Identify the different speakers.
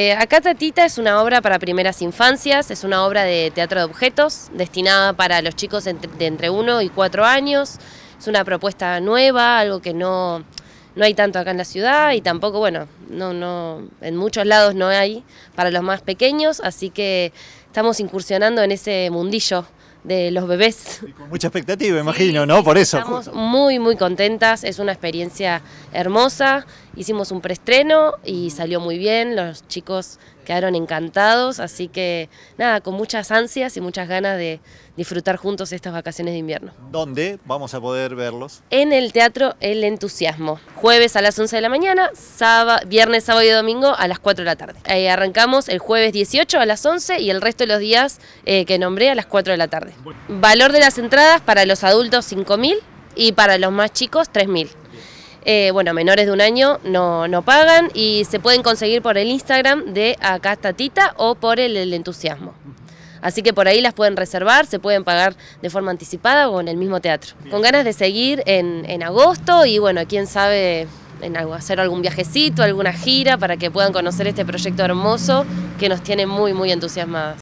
Speaker 1: Eh, acá Tatita es una obra para primeras infancias, es una obra de teatro de objetos destinada para los chicos de entre 1 y 4 años. Es una propuesta nueva, algo que no, hay tanto acá en la ciudad y tampoco, bueno, no, no, en muchos lados no hay para los más pequeños, así que estamos incursionando en ese mundillo de los bebés.
Speaker 2: con mucha expectativa, imagino, ¿no? Por eso. Estamos
Speaker 1: muy, muy contentas, es una experiencia hermosa. Hicimos un preestreno y salió muy bien, los chicos quedaron encantados, así que nada, con muchas ansias y muchas ganas de disfrutar juntos estas vacaciones de invierno.
Speaker 3: ¿Dónde vamos a poder verlos?
Speaker 1: En el Teatro El Entusiasmo, jueves a las 11 de la mañana, viernes, sábado y domingo a las 4 de la tarde. ahí arrancamos el jueves 18 a las 11 y el resto de los días eh, que nombré a las 4 de la tarde. Valor de las entradas para los adultos 5.000 y para los más chicos 3.000. Eh, bueno, menores de un año no, pagan y se pueden conseguir por el Instagram de Acá está Tita o por el, entusiasmo. Así que por ahí las pueden reservar, se pueden pagar de forma anticipada o en el mismo teatro. Con ganas de seguir en, agosto y bueno, quién sabe en hacer algún viajecito, alguna gira para que puedan conocer este proyecto hermoso que nos tiene muy, muy entusiasmadas.